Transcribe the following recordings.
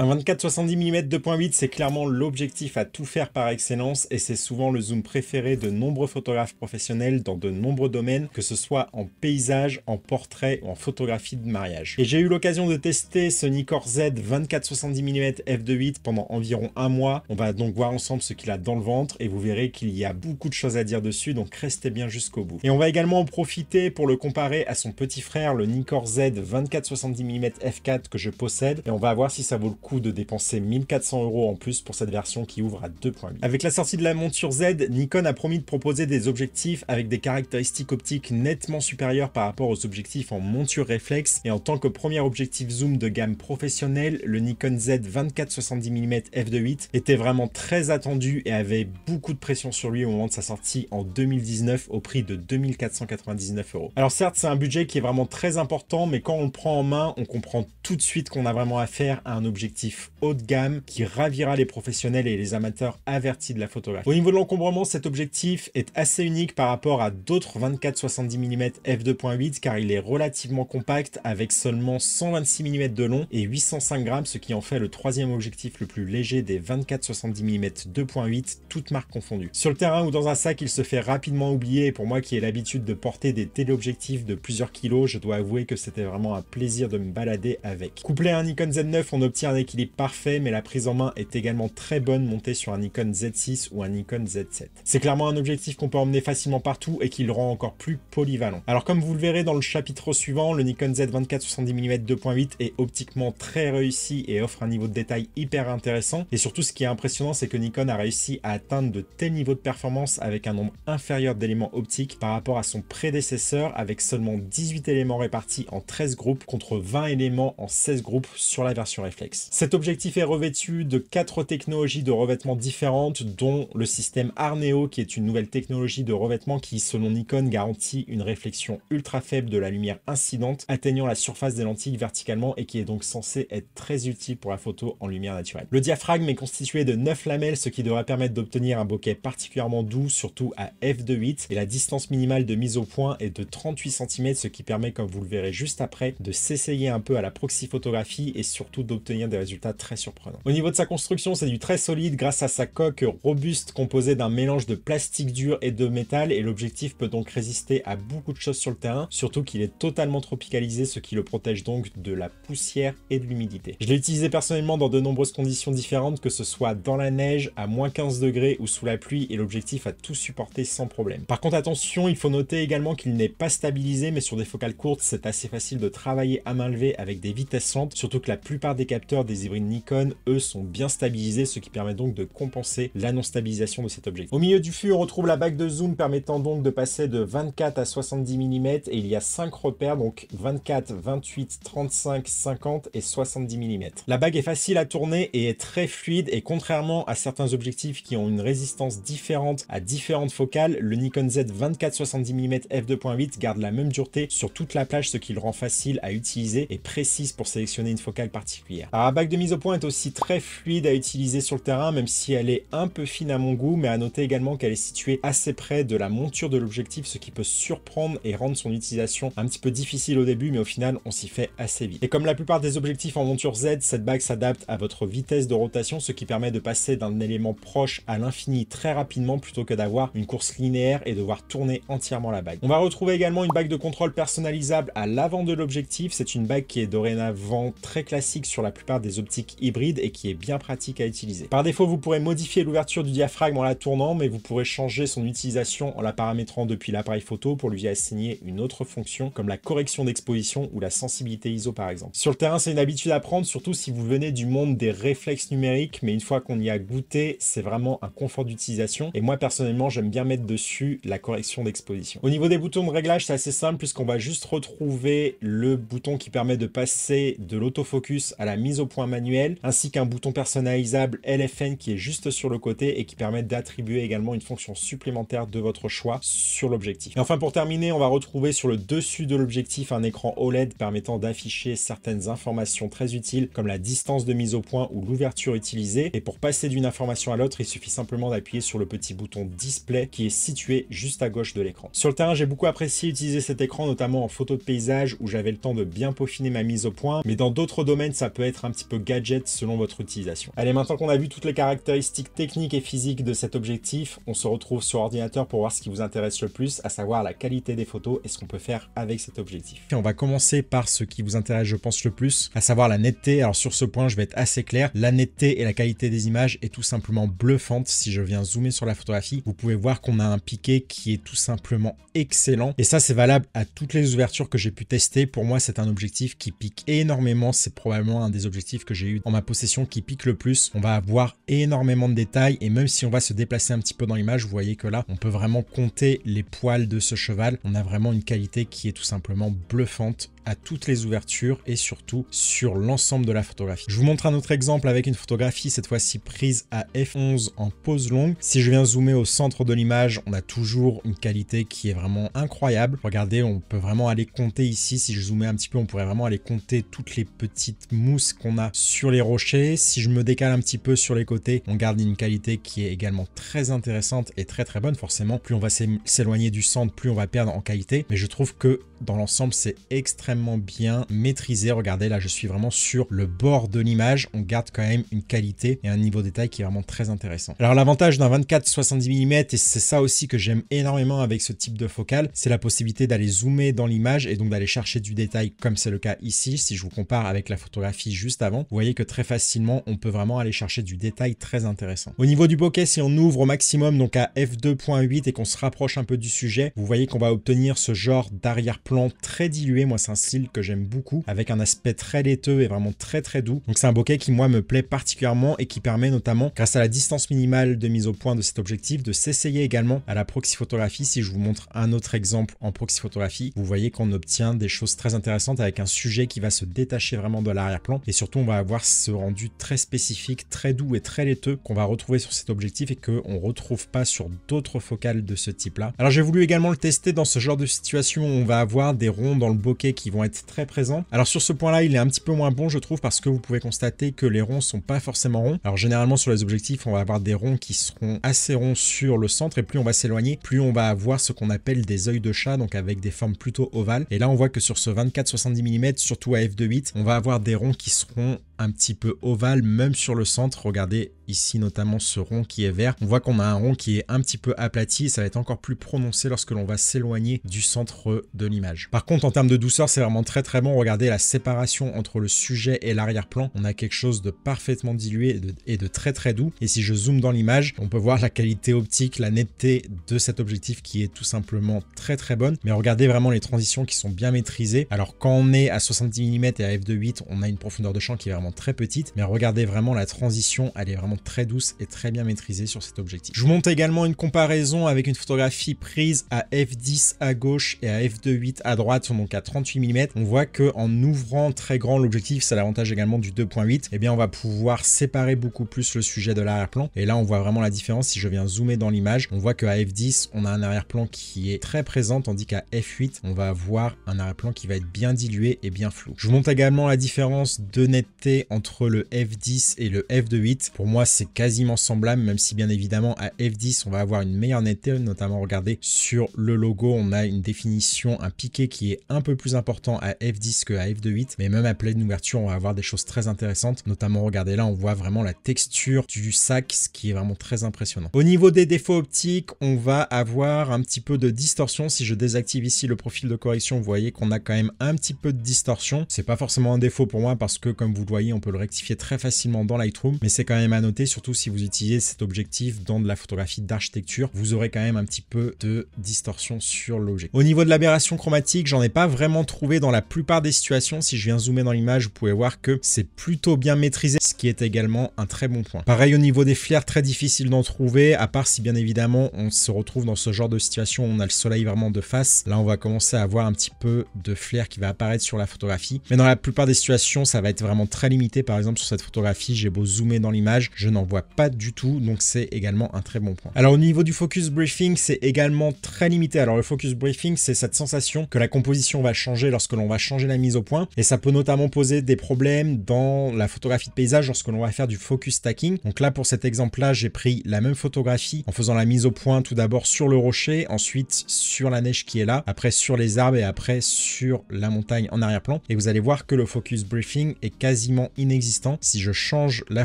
Un 24-70 mm 2.8, c'est clairement l'objectif à tout faire par excellence et c'est souvent le zoom préféré de nombreux photographes professionnels dans de nombreux domaines, que ce soit en paysage, en portrait ou en photographie de mariage. Et j'ai eu l'occasion de tester ce Nikkor Z 24-70 mm f2.8 pendant environ un mois. On va donc voir ensemble ce qu'il a dans le ventre et vous verrez qu'il y a beaucoup de choses à dire dessus, donc restez bien jusqu'au bout. Et on va également en profiter pour le comparer à son petit frère, le Nikkor Z 24-70 mm f4 que je possède et on va voir si ça vaut le coup de dépenser 1400 euros en plus pour cette version qui ouvre à 2.8. Avec la sortie de la monture Z, Nikon a promis de proposer des objectifs avec des caractéristiques optiques nettement supérieures par rapport aux objectifs en monture réflexe et en tant que premier objectif zoom de gamme professionnelle, le Nikon Z 24-70mm f2.8 était vraiment très attendu et avait beaucoup de pression sur lui au moment de sa sortie en 2019 au prix de 2499 euros. Alors certes, c'est un budget qui est vraiment très important, mais quand on le prend en main, on comprend tout de suite qu'on a vraiment affaire à un objectif haut de gamme qui ravira les professionnels et les amateurs avertis de la photographie. Au niveau de l'encombrement, cet objectif est assez unique par rapport à d'autres 24-70 mm f2.8 car il est relativement compact avec seulement 126 mm de long et 805 grammes, ce qui en fait le troisième objectif le plus léger des 24-70 mm 2.8, toutes marques confondues. Sur le terrain ou dans un sac, il se fait rapidement oublier pour moi qui ai l'habitude de porter des téléobjectifs de plusieurs kilos, je dois avouer que c'était vraiment un plaisir de me balader avec Couplé à un Nikon Z9, on obtient un équilibre parfait, mais la prise en main est également très bonne montée sur un Nikon Z6 ou un Nikon Z7. C'est clairement un objectif qu'on peut emmener facilement partout et qui le rend encore plus polyvalent. Alors comme vous le verrez dans le chapitre suivant, le Nikon Z24 70mm 2.8 est optiquement très réussi et offre un niveau de détail hyper intéressant. Et surtout ce qui est impressionnant, c'est que Nikon a réussi à atteindre de tels niveaux de performance avec un nombre inférieur d'éléments optiques par rapport à son prédécesseur avec seulement 18 éléments répartis en 13 groupes contre 20 éléments en 16 groupes sur la version réflexe. Cet objectif est revêtu de 4 technologies de revêtement différentes, dont le système Arneo, qui est une nouvelle technologie de revêtement qui, selon Nikon, garantit une réflexion ultra faible de la lumière incidente, atteignant la surface des lentilles verticalement et qui est donc censé être très utile pour la photo en lumière naturelle. Le diaphragme est constitué de 9 lamelles, ce qui devrait permettre d'obtenir un bokeh particulièrement doux, surtout à f2.8, et la distance minimale de mise au point est de 38 cm, ce qui permet, comme vous le verrez juste après, de s'essayer un peu à la proximité photographie et surtout d'obtenir des résultats très surprenants. Au niveau de sa construction, c'est du très solide grâce à sa coque robuste composée d'un mélange de plastique dur et de métal et l'objectif peut donc résister à beaucoup de choses sur le terrain, surtout qu'il est totalement tropicalisé ce qui le protège donc de la poussière et de l'humidité. Je l'ai utilisé personnellement dans de nombreuses conditions différentes, que ce soit dans la neige, à moins 15 degrés ou sous la pluie et l'objectif a tout supporté sans problème. Par contre attention, il faut noter également qu'il n'est pas stabilisé mais sur des focales courtes c'est assez facile de travailler à main levée avec des vitesses surtout que la plupart des capteurs des hybrides Nikon, eux, sont bien stabilisés, ce qui permet donc de compenser la non-stabilisation de cet objectif. Au milieu du fût, on retrouve la bague de zoom permettant donc de passer de 24 à 70 mm et il y a 5 repères, donc 24, 28, 35, 50 et 70 mm. La bague est facile à tourner et est très fluide et contrairement à certains objectifs qui ont une résistance différente à différentes focales, le Nikon Z24 70 mm f2.8 garde la même dureté sur toute la plage, ce qui le rend facile à utiliser et précis pour sélectionner une focale particulière. Alors, la bague de mise au point est aussi très fluide à utiliser sur le terrain, même si elle est un peu fine à mon goût, mais à noter également qu'elle est située assez près de la monture de l'objectif, ce qui peut surprendre et rendre son utilisation un petit peu difficile au début, mais au final, on s'y fait assez vite. Et comme la plupart des objectifs en monture Z, cette bague s'adapte à votre vitesse de rotation, ce qui permet de passer d'un élément proche à l'infini très rapidement plutôt que d'avoir une course linéaire et devoir tourner entièrement la bague. On va retrouver également une bague de contrôle personnalisable à l'avant de l'objectif. C'est une bague qui est dorée, avant très classique sur la plupart des optiques hybrides et qui est bien pratique à utiliser. Par défaut, vous pourrez modifier l'ouverture du diaphragme en la tournant, mais vous pourrez changer son utilisation en la paramétrant depuis l'appareil photo pour lui assigner une autre fonction comme la correction d'exposition ou la sensibilité ISO par exemple. Sur le terrain, c'est une habitude à prendre, surtout si vous venez du monde des réflexes numériques, mais une fois qu'on y a goûté, c'est vraiment un confort d'utilisation. Et moi personnellement, j'aime bien mettre dessus la correction d'exposition. Au niveau des boutons de réglage, c'est assez simple puisqu'on va juste retrouver le bouton qui permet de passer de l'autofocus à la mise au point manuelle, ainsi qu'un bouton personnalisable LFN qui est juste sur le côté et qui permet d'attribuer également une fonction supplémentaire de votre choix sur l'objectif. Et enfin pour terminer, on va retrouver sur le dessus de l'objectif un écran OLED permettant d'afficher certaines informations très utiles comme la distance de mise au point ou l'ouverture utilisée. Et pour passer d'une information à l'autre, il suffit simplement d'appuyer sur le petit bouton display qui est situé juste à gauche de l'écran. Sur le terrain, j'ai beaucoup apprécié utiliser cet écran, notamment en photo de paysage où j'avais le temps de bien peaufiner ma mise au point mais dans d'autres domaines, ça peut être un petit peu gadget selon votre utilisation. Allez, maintenant qu'on a vu toutes les caractéristiques techniques et physiques de cet objectif, on se retrouve sur ordinateur pour voir ce qui vous intéresse le plus, à savoir la qualité des photos et ce qu'on peut faire avec cet objectif. Et on va commencer par ce qui vous intéresse, je pense, le plus, à savoir la netteté. Alors sur ce point, je vais être assez clair, la netteté et la qualité des images est tout simplement bluffante. Si je viens zoomer sur la photographie, vous pouvez voir qu'on a un piqué qui est tout simplement excellent. Et ça, c'est valable à toutes les ouvertures que j'ai pu tester. Pour moi, c'est un objectif qui pique énormément. C'est probablement un des objectifs que j'ai eu en ma possession qui pique le plus. On va avoir énormément de détails et même si on va se déplacer un petit peu dans l'image, vous voyez que là, on peut vraiment compter les poils de ce cheval. On a vraiment une qualité qui est tout simplement bluffante à toutes les ouvertures et surtout sur l'ensemble de la photographie. Je vous montre un autre exemple avec une photographie, cette fois-ci prise à f11 en pose longue. Si je viens zoomer au centre de l'image, on a toujours une qualité qui est vraiment incroyable. Regardez, on peut vraiment aller compter ici. Si je zoomais un petit peu, on pourrait vraiment aller compter toutes les petites mousses qu'on a sur les rochers. Si je me décale un petit peu sur les côtés, on garde une qualité qui est également très intéressante et très très bonne. Forcément, plus on va s'éloigner du centre, plus on va perdre en qualité. Mais je trouve que dans l'ensemble, c'est extrêmement bien maîtrisé. Regardez, là, je suis vraiment sur le bord de l'image. On garde quand même une qualité et un niveau de détail qui est vraiment très intéressant. Alors, l'avantage d'un 24-70 mm, et c'est ça aussi que j'aime énormément avec ce type de focale, c'est la possibilité d'aller zoomer dans l'image et donc d'aller chercher du détail comme c'est le cas ici. Si je vous compare avec la photographie juste avant, vous voyez que très facilement, on peut vraiment aller chercher du détail très intéressant. Au niveau du bokeh, si on ouvre au maximum, donc à f2.8 et qu'on se rapproche un peu du sujet, vous voyez qu'on va obtenir ce genre d'arrière-plan très dilué. Moi, c'est un style que j'aime beaucoup, avec un aspect très laiteux et vraiment très très doux. Donc c'est un bokeh qui, moi, me plaît particulièrement et qui permet notamment, grâce à la distance minimale de mise au point de cet objectif, de s'essayer également à la proxy photographie. Si je vous montre un autre exemple en proxy photographie, vous voyez qu'on obtient des choses très intéressantes avec un sujet qui va se détacher vraiment de l'arrière-plan. Et surtout, on va avoir ce rendu très spécifique, très doux et très laiteux qu'on va retrouver sur cet objectif et que ne retrouve pas sur d'autres focales de ce type-là. Alors j'ai voulu également le tester dans ce genre de situation où on va avoir des ronds dans le bokeh qui vont être très présents. Alors sur ce point-là, il est un petit peu moins bon, je trouve, parce que vous pouvez constater que les ronds sont pas forcément ronds. Alors généralement, sur les objectifs, on va avoir des ronds qui seront assez ronds sur le centre, et plus on va s'éloigner, plus on va avoir ce qu'on appelle des œils de chat, donc avec des formes plutôt ovales. Et là, on voit que sur ce 24-70 mm, surtout à f2.8, on va avoir des ronds qui seront un petit peu ovale, même sur le centre. Regardez ici notamment ce rond qui est vert. On voit qu'on a un rond qui est un petit peu aplati ça va être encore plus prononcé lorsque l'on va s'éloigner du centre de l'image. Par contre, en termes de douceur, c'est vraiment très très bon. Regardez la séparation entre le sujet et l'arrière-plan. On a quelque chose de parfaitement dilué et de, et de très très doux. Et si je zoome dans l'image, on peut voir la qualité optique, la netteté de cet objectif qui est tout simplement très très bonne. Mais regardez vraiment les transitions qui sont bien maîtrisées. Alors quand on est à 70 mm et à f2.8, on a une profondeur de champ qui est vraiment très petite, mais regardez vraiment la transition, elle est vraiment très douce et très bien maîtrisée sur cet objectif. Je vous également une comparaison avec une photographie prise à f10 à gauche et à f2.8 à droite, donc à 38 mm. On voit que en ouvrant très grand l'objectif, c'est l'avantage également du 2.8, et eh bien on va pouvoir séparer beaucoup plus le sujet de l'arrière-plan. Et là, on voit vraiment la différence. Si je viens zoomer dans l'image, on voit qu'à f10, on a un arrière-plan qui est très présent, tandis qu'à f8, on va avoir un arrière-plan qui va être bien dilué et bien flou. Je vous également la différence de netteté entre le F10 et le F28. Pour moi, c'est quasiment semblable, même si bien évidemment à F10, on va avoir une meilleure netteté, notamment regardez sur le logo, on a une définition, un piqué qui est un peu plus important à F10 que à F28, mais même à pleine ouverture, on va avoir des choses très intéressantes, notamment regardez là, on voit vraiment la texture du sac, ce qui est vraiment très impressionnant. Au niveau des défauts optiques, on va avoir un petit peu de distorsion. Si je désactive ici le profil de correction, vous voyez qu'on a quand même un petit peu de distorsion. C'est pas forcément un défaut pour moi parce que comme vous le voyez, on peut le rectifier très facilement dans Lightroom, mais c'est quand même à noter, surtout si vous utilisez cet objectif dans de la photographie d'architecture, vous aurez quand même un petit peu de distorsion sur l'objet. Au niveau de l'aberration chromatique, j'en ai pas vraiment trouvé dans la plupart des situations. Si je viens zoomer dans l'image, vous pouvez voir que c'est plutôt bien maîtrisé, ce qui est également un très bon point. Pareil au niveau des flares, très difficile d'en trouver, à part si bien évidemment on se retrouve dans ce genre de situation où on a le soleil vraiment de face. Là, on va commencer à avoir un petit peu de flair qui va apparaître sur la photographie. Mais dans la plupart des situations, ça va être vraiment très limité par exemple, sur cette photographie, j'ai beau zoomer dans l'image, je n'en vois pas du tout. Donc, c'est également un très bon point. Alors, au niveau du focus briefing, c'est également très limité. Alors, le focus briefing, c'est cette sensation que la composition va changer lorsque l'on va changer la mise au point. Et ça peut notamment poser des problèmes dans la photographie de paysage lorsque l'on va faire du focus stacking. Donc là, pour cet exemple-là, j'ai pris la même photographie en faisant la mise au point tout d'abord sur le rocher, ensuite sur la neige qui est là, après sur les arbres et après sur la montagne en arrière-plan. Et vous allez voir que le focus briefing est quasiment inexistant. Si je change la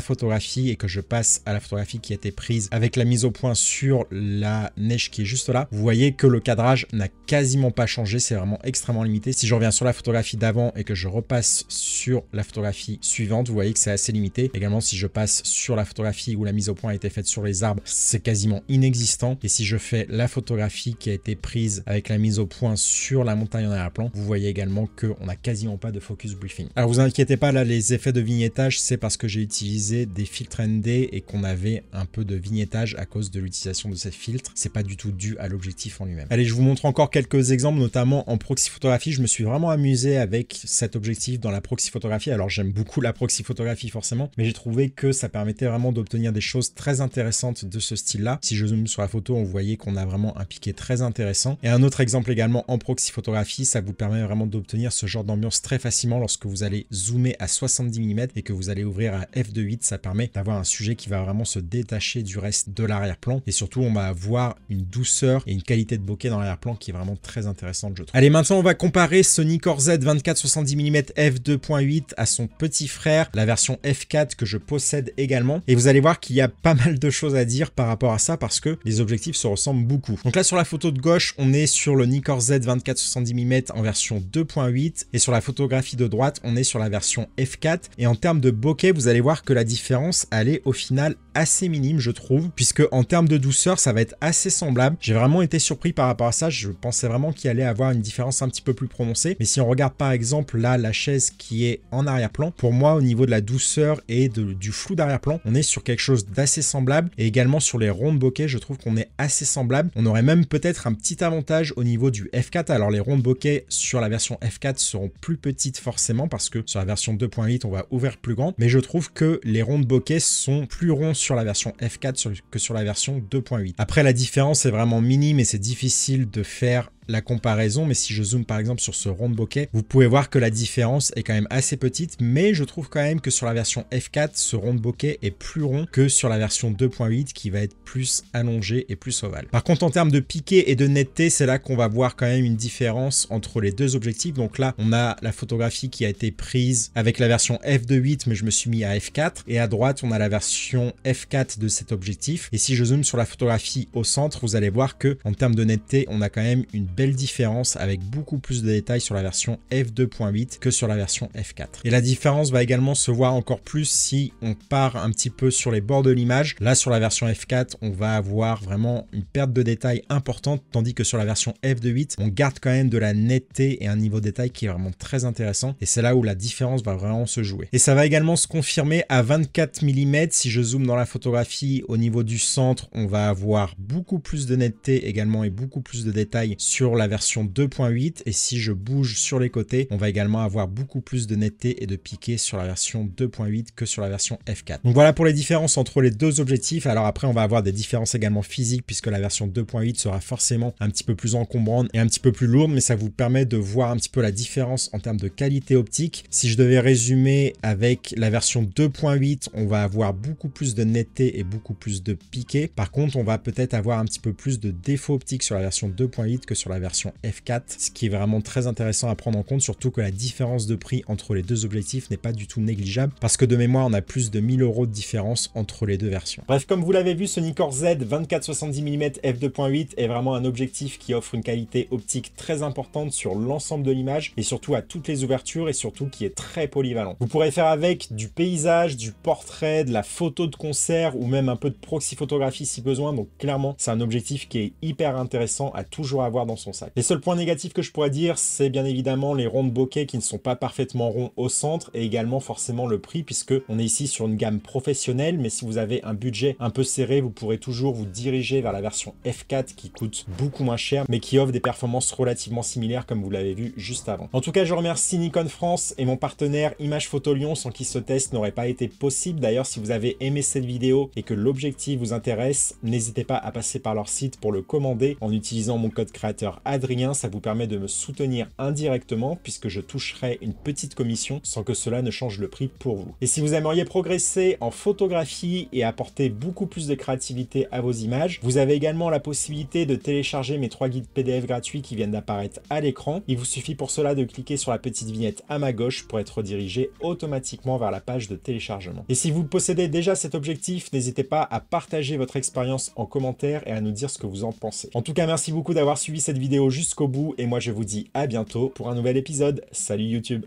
photographie et que je passe à la photographie qui a été prise avec la mise au point sur la neige qui est juste là, vous voyez que le cadrage n'a quasiment pas changé, c'est vraiment extrêmement limité. Si je reviens sur la photographie d'avant et que je repasse sur la photographie suivante, vous voyez que c'est assez limité. Également, si je passe sur la photographie où la mise au point a été faite sur les arbres, c'est quasiment inexistant. Et si je fais la photographie qui a été prise avec la mise au point sur la montagne en arrière-plan, vous voyez également qu'on n'a quasiment pas de focus briefing. Alors vous inquiétez pas, là les effets de vignettage, c'est parce que j'ai utilisé des filtres ND et qu'on avait un peu de vignettage à cause de l'utilisation de ces filtres. C'est pas du tout dû à l'objectif en lui-même. Allez, je vous montre encore quelques exemples, notamment en proxy photographie. Je me suis vraiment amusé avec cet objectif dans la proxy photographie. Alors j'aime beaucoup la proxy photographie forcément, mais j'ai trouvé que ça permettait vraiment d'obtenir des choses très intéressantes de ce style-là. Si je zoome sur la photo, on voyait qu'on a vraiment un piqué très intéressant. Et un autre exemple également en proxy photographie, ça vous permet vraiment d'obtenir ce genre d'ambiance très facilement lorsque vous allez zoomer à 70 mm et que vous allez ouvrir à f2.8, ça permet d'avoir un sujet qui va vraiment se détacher du reste de l'arrière-plan. Et surtout, on va avoir une douceur et une qualité de bokeh dans l'arrière-plan qui est vraiment très intéressante, je trouve. Allez, maintenant, on va comparer ce Nikkor Z24 70 mm f2.8 à son petit frère, la version f4 que je possède également. Et vous allez voir qu'il y a pas mal de choses à dire par rapport à ça parce que les objectifs se ressemblent beaucoup. Donc là, sur la photo de gauche, on est sur le Nikkor Z24 70 mm en version 2.8 et sur la photographie de droite, on est sur la version f4 et en termes de bokeh, vous allez voir que la différence, elle est au final assez minime, je trouve, puisque en termes de douceur, ça va être assez semblable. J'ai vraiment été surpris par rapport à ça. Je pensais vraiment qu'il allait avoir une différence un petit peu plus prononcée. Mais si on regarde par exemple là la chaise qui est en arrière-plan, pour moi, au niveau de la douceur et de, du flou d'arrière-plan, on est sur quelque chose d'assez semblable. Et également sur les ronds bokeh, je trouve qu'on est assez semblable. On aurait même peut-être un petit avantage au niveau du F4. Alors les ronds bokeh sur la version F4 seront plus petites forcément parce que sur la version 2.8, on va ouvrir plus grand. Mais je trouve que les ronds bokeh sont plus ronds sur la version F4 que sur la version 2.8. Après, la différence est vraiment minime et c'est difficile de faire la comparaison, mais si je zoome par exemple sur ce rond de bokeh, vous pouvez voir que la différence est quand même assez petite, mais je trouve quand même que sur la version F4, ce rond de bokeh est plus rond que sur la version 2.8 qui va être plus allongé et plus ovale. Par contre, en termes de piqué et de netteté, c'est là qu'on va voir quand même une différence entre les deux objectifs. Donc là, on a la photographie qui a été prise avec la version f2.8, mais je me suis mis à f4. Et à droite, on a la version f4 de cet objectif. Et si je zoome sur la photographie au centre, vous allez voir que en termes de netteté, on a quand même une belle différence avec beaucoup plus de détails sur la version f2.8 que sur la version f4. Et la différence va également se voir encore plus si on part un petit peu sur les bords de l'image. Là sur la version f4, on va avoir vraiment une perte de détails importante tandis que sur la version f2.8, on garde quand même de la netteté et un niveau de détail qui est vraiment très intéressant et c'est là où la différence va vraiment se jouer. Et ça va également se confirmer à 24 mm si je zoome dans la photographie au niveau du centre, on va avoir beaucoup plus de netteté également et beaucoup plus de détails sur la version 2.8 et si je bouge sur les côtés, on va également avoir beaucoup plus de netteté et de piqué sur la version 2.8 que sur la version F4. Donc voilà pour les différences entre les deux objectifs. Alors après, on va avoir des différences également physiques puisque la version 2.8 sera forcément un petit peu plus encombrante et un petit peu plus lourde, mais ça vous permet de voir un petit peu la différence en termes de qualité optique. Si je devais résumer avec la version 2.8, on va avoir beaucoup plus de netteté et beaucoup plus de piqué. Par contre, on va peut-être avoir un petit peu plus de défauts optiques sur la version 2.8 que sur la version F4, ce qui est vraiment très intéressant à prendre en compte, surtout que la différence de prix entre les deux objectifs n'est pas du tout négligeable, parce que de mémoire, on a plus de 1000 euros de différence entre les deux versions. Bref, comme vous l'avez vu, ce Nikkor Z 24-70 mm f2.8 est vraiment un objectif qui offre une qualité optique très importante sur l'ensemble de l'image, et surtout à toutes les ouvertures, et surtout qui est très polyvalent. Vous pourrez faire avec du paysage, du portrait, de la photo de concert, ou même un peu de proxy photographie si besoin, donc clairement, c'est un objectif qui est hyper intéressant à toujours avoir dans son son Les seuls points négatifs que je pourrais dire, c'est bien évidemment les ronds de bokeh qui ne sont pas parfaitement ronds au centre et également forcément le prix puisque on est ici sur une gamme professionnelle mais si vous avez un budget un peu serré, vous pourrez toujours vous diriger vers la version F4 qui coûte beaucoup moins cher mais qui offre des performances relativement similaires comme vous l'avez vu juste avant. En tout cas, je remercie Nikon France et mon partenaire Image Photo Lyon sans qui ce test n'aurait pas été possible. D'ailleurs, si vous avez aimé cette vidéo et que l'objectif vous intéresse, n'hésitez pas à passer par leur site pour le commander en utilisant mon code créateur Adrien, ça vous permet de me soutenir indirectement puisque je toucherai une petite commission sans que cela ne change le prix pour vous. Et si vous aimeriez progresser en photographie et apporter beaucoup plus de créativité à vos images, vous avez également la possibilité de télécharger mes trois guides PDF gratuits qui viennent d'apparaître à l'écran. Il vous suffit pour cela de cliquer sur la petite vignette à ma gauche pour être dirigé automatiquement vers la page de téléchargement. Et si vous possédez déjà cet objectif, n'hésitez pas à partager votre expérience en commentaire et à nous dire ce que vous en pensez. En tout cas, merci beaucoup d'avoir suivi cette vidéo jusqu'au bout et moi je vous dis à bientôt pour un nouvel épisode. Salut YouTube